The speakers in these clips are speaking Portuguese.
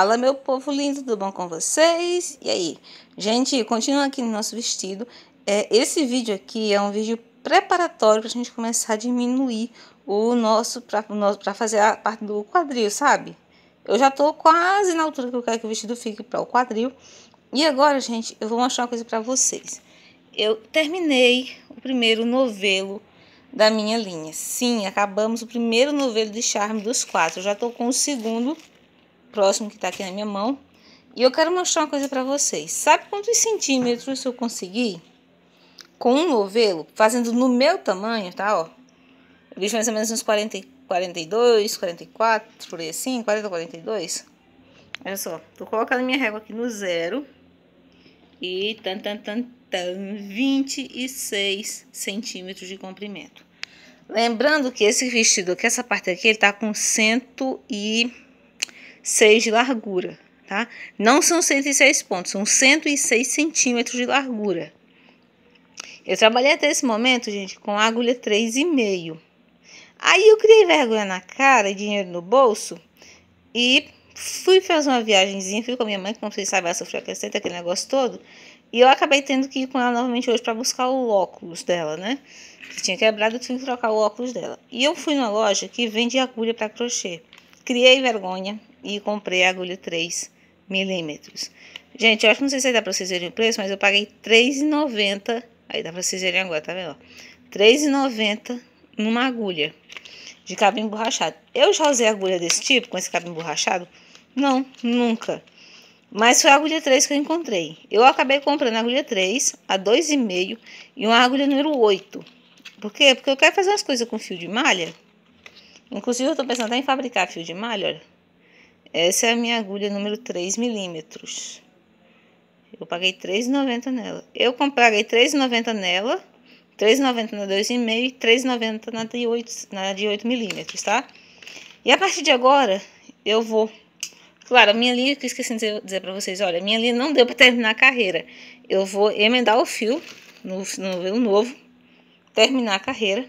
Fala, meu povo lindo, tudo bom com vocês? E aí? Gente, continuando aqui no nosso vestido. É, esse vídeo aqui é um vídeo preparatório para a gente começar a diminuir o nosso, para fazer a parte do quadril, sabe? Eu já estou quase na altura que eu quero que o vestido fique para o quadril. E agora, gente, eu vou mostrar uma coisa para vocês. Eu terminei o primeiro novelo da minha linha. Sim, acabamos o primeiro novelo de charme dos quatro. Eu já estou com o segundo próximo que está aqui na minha mão. E eu quero mostrar uma coisa para vocês. Sabe quantos centímetros eu consegui? Com um novelo, fazendo no meu tamanho, tá, ó. Eu mais ou menos uns 40, 42, 44, por aí assim, 40, 42. Olha só, tô colocando minha régua aqui no zero. E tan, tan, tan, tan, 26 centímetros de comprimento. Lembrando que esse vestido aqui, essa parte aqui, ele tá com cento e... 6 de largura, tá? Não são 106 pontos, são 106 centímetros de largura. Eu trabalhei até esse momento, gente, com agulha 3,5. Aí eu criei vergonha na cara e dinheiro no bolso e fui fazer uma viagemzinha, fui com a minha mãe, que como vocês sabem, ela sofreu acrescenta, aquele negócio todo. E eu acabei tendo que ir com ela novamente hoje para buscar o óculos dela, né? Que tinha quebrado, eu tive que trocar o óculos dela. E eu fui numa loja que vende agulha para crochê. Criei vergonha, e comprei a agulha 3 milímetros. Gente, eu acho que não sei se dá pra vocês verem o preço, mas eu paguei R$3,90. Aí dá pra vocês verem agora, tá vendo? R$3,90 numa agulha de cabo emborrachado. Eu já usei agulha desse tipo, com esse cabo emborrachado? Não, nunca. Mas foi a agulha 3 que eu encontrei. Eu acabei comprando a agulha 3, a 2,5 e uma agulha número 8. Por quê? Porque eu quero fazer umas coisas com fio de malha. Inclusive, eu tô pensando até em fabricar fio de malha, olha. Essa é a minha agulha número 3 milímetros. Eu paguei R$3,90 nela. Eu comprei R$3,90 nela, R$3,90 na 2,5 e R$3,90 na de 8, na de 8 milímetros, tá? E a partir de agora, eu vou... Claro, a minha linha, que eu esqueci de dizer pra vocês, olha, a minha linha não deu pra terminar a carreira. Eu vou emendar o fio no, no fio novo, terminar a carreira.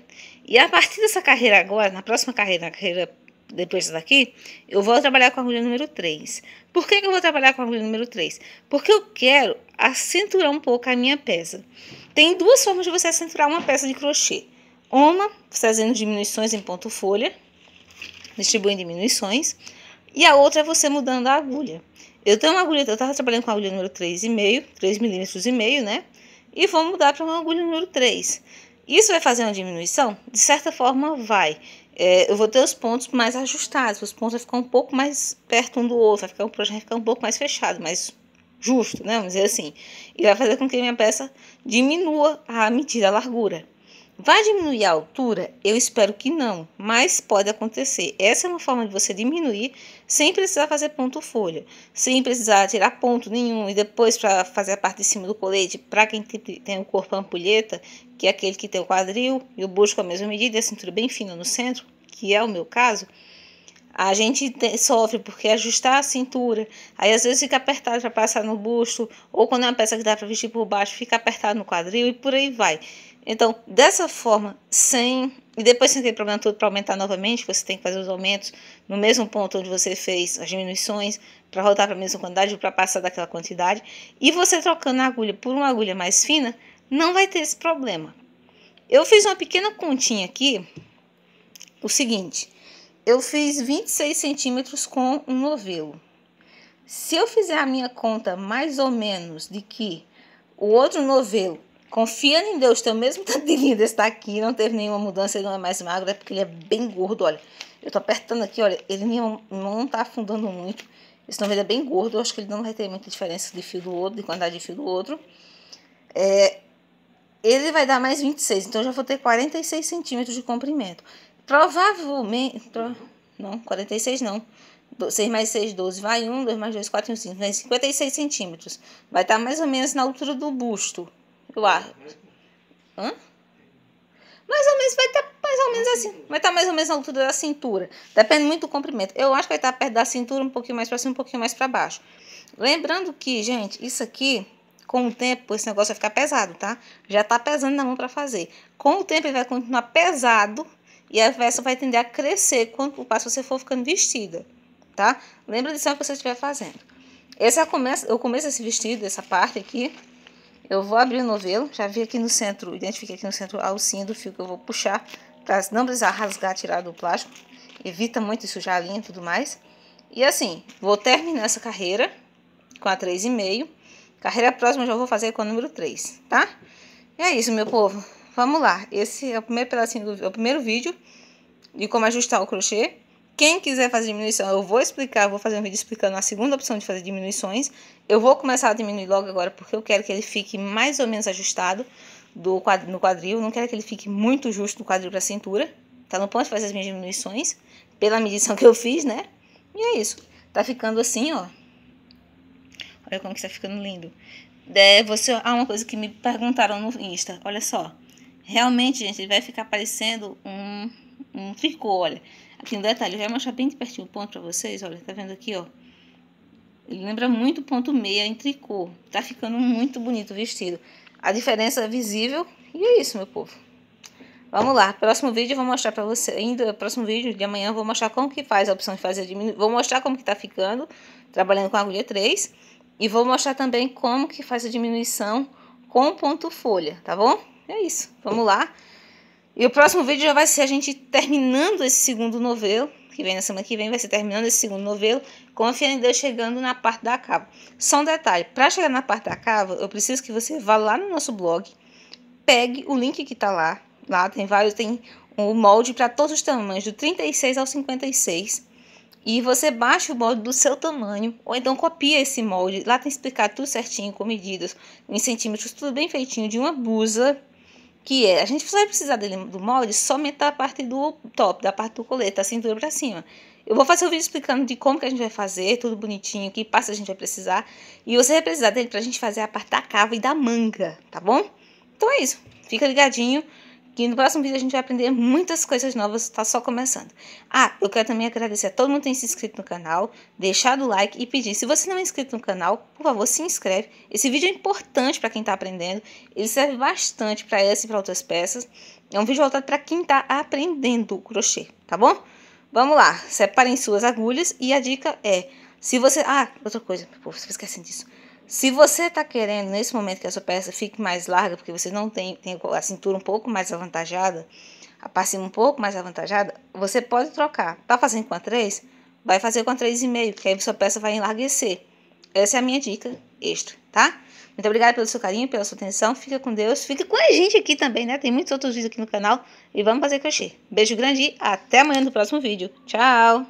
E a partir dessa carreira agora, na próxima carreira, na carreira depois daqui, eu vou trabalhar com a agulha número 3. Por que, que eu vou trabalhar com a agulha número 3? Porque eu quero acenturar um pouco a minha peça. Tem duas formas de você acenturar uma peça de crochê. Uma, fazendo diminuições em ponto folha, distribuindo diminuições. E a outra é você mudando a agulha. Eu tenho uma agulha, eu estava trabalhando com a agulha número 3,5, 3 milímetros e meio, né? E vou mudar para uma agulha número 3. Isso vai fazer uma diminuição? De certa forma, vai é, eu vou ter os pontos mais ajustados, os pontos vão ficar um pouco mais perto um do outro, vai ficar, o projeto vai ficar um pouco mais fechado, mais justo, né? vamos dizer assim. E vai fazer com que minha peça diminua a medida, a largura. Vai diminuir a altura? Eu espero que não, mas pode acontecer. Essa é uma forma de você diminuir sem precisar fazer ponto folha, sem precisar tirar ponto nenhum e depois para fazer a parte de cima do colete, para quem tem o corpo ampulheta, que é aquele que tem o quadril e o busto com a mesma medida, a cintura bem fina no centro, que é o meu caso, a gente sofre porque é ajustar a cintura, aí às vezes fica apertado para passar no busto, ou quando é uma peça que dá para vestir por baixo, fica apertado no quadril e por aí vai. Então, dessa forma, sem. E depois sem aquele problema todo para aumentar novamente, você tem que fazer os aumentos no mesmo ponto onde você fez as diminuições, para voltar para a mesma quantidade ou para passar daquela quantidade. E você trocando a agulha por uma agulha mais fina, não vai ter esse problema. Eu fiz uma pequena continha aqui, o seguinte: eu fiz 26 centímetros com um novelo. Se eu fizer a minha conta mais ou menos de que o outro novelo Confia em Deus, tem o mesmo tanto de linda está aqui, não teve nenhuma mudança, ele não é mais magro, é porque ele é bem gordo, olha. Eu tô apertando aqui, olha, ele não, não tá afundando muito. Esse nome é bem gordo, eu acho que ele não vai ter muita diferença de fio do outro, de quantidade de fio do outro. É, ele vai dar mais 26, então eu já vou ter 46 centímetros de comprimento. Provavelmente, pro, não, 46 não. 6 mais 6, 12, vai 1, 2 mais 2, 4, 5, 5 56 centímetros. Vai estar mais ou menos na altura do busto, eu acho. Mais ou menos vai estar tá mais ou menos assim. Vai estar tá mais ou menos na altura da cintura. Depende muito do comprimento. Eu acho que vai estar tá perto da cintura, um pouquinho mais para cima, um pouquinho mais para baixo. Lembrando que, gente, isso aqui, com o tempo, esse negócio vai ficar pesado, tá? Já tá pesando na mão para fazer. Com o tempo, ele vai continuar pesado e a peça vai tender a crescer quanto o passo você for ficando vestida, tá? Lembra o que você estiver fazendo. Esse é o começo, eu começo esse vestido, essa parte aqui. Eu vou abrir o novelo, já vi aqui no centro, identifiquei aqui no centro a alcinha do fio que eu vou puxar, para não precisar rasgar, tirar do plástico. Evita muito sujar a linha e tudo mais. E assim, vou terminar essa carreira com a 3,5. Carreira próxima eu já vou fazer com a número 3, tá? E é isso, meu povo. Vamos lá. Esse é o primeiro pedacinho do é o primeiro vídeo de como ajustar o crochê. Quem quiser fazer diminuição, eu vou explicar, vou fazer um vídeo explicando a segunda opção de fazer diminuições. Eu vou começar a diminuir logo agora, porque eu quero que ele fique mais ou menos ajustado do quadril, no quadril. Não quero que ele fique muito justo do quadril para a cintura. Tá no ponto de fazer as minhas diminuições, pela medição que eu fiz, né? E é isso. Tá ficando assim, ó. Olha como que tá ficando lindo. É, você, ah, uma coisa que me perguntaram no Insta, olha só. Realmente, gente, vai ficar parecendo um, um tricô, olha. Aqui no detalhe, eu já vou mostrar bem de pertinho o ponto para vocês, olha, tá vendo aqui, ó. Ele lembra muito ponto meia em tricô. Tá ficando muito bonito o vestido. A diferença é visível e é isso, meu povo. Vamos lá, próximo vídeo eu vou mostrar para você, ainda próximo vídeo de amanhã eu vou mostrar como que faz a opção de fazer diminuir, vou mostrar como que tá ficando, trabalhando com agulha 3, e vou mostrar também como que faz a diminuição com ponto folha, tá bom? É isso, vamos lá. E o próximo vídeo já vai ser a gente terminando esse segundo novelo, que vem na semana que vem, vai ser terminando esse segundo novelo, com a Deus chegando na parte da cava. Só um detalhe, para chegar na parte da cava, eu preciso que você vá lá no nosso blog, pegue o link que está lá, lá tem vários, tem o um molde para todos os tamanhos, do 36 ao 56, e você baixa o molde do seu tamanho, ou então copia esse molde, lá tem explicado tudo certinho, com medidas, em centímetros, tudo bem feitinho, de uma blusa que é, a gente só vai precisar dele, do molde somente da parte do top, da parte do colete, da cintura para cima. Eu vou fazer o um vídeo explicando de como que a gente vai fazer, tudo bonitinho, que passa a gente vai precisar. E você vai precisar dele pra gente fazer a parte da cava e da manga, tá bom? Então é isso, fica ligadinho que no próximo vídeo a gente vai aprender muitas coisas novas, tá só começando. Ah, eu quero também agradecer a todo mundo que tem se inscrito no canal, deixado o like e pedir, se você não é inscrito no canal, por favor, se inscreve. Esse vídeo é importante para quem tá aprendendo, ele serve bastante para essa e para outras peças. É um vídeo voltado para quem tá aprendendo crochê, tá bom? Vamos lá, separem suas agulhas e a dica é, se você... Ah, outra coisa, pô, estou esquecendo disso. Se você está querendo, nesse momento, que a sua peça fique mais larga, porque você não tem, tem a cintura um pouco mais avantajada, a parte um pouco mais avantajada, você pode trocar. Tá fazendo com a 3? Vai fazer com a 3,5, porque aí sua peça vai enlarguecer. Essa é a minha dica extra, tá? Muito obrigada pelo seu carinho, pela sua atenção. Fica com Deus. Fica com a gente aqui também, né? Tem muitos outros vídeos aqui no canal. E vamos fazer crochê. Beijo grande e até amanhã no próximo vídeo. Tchau!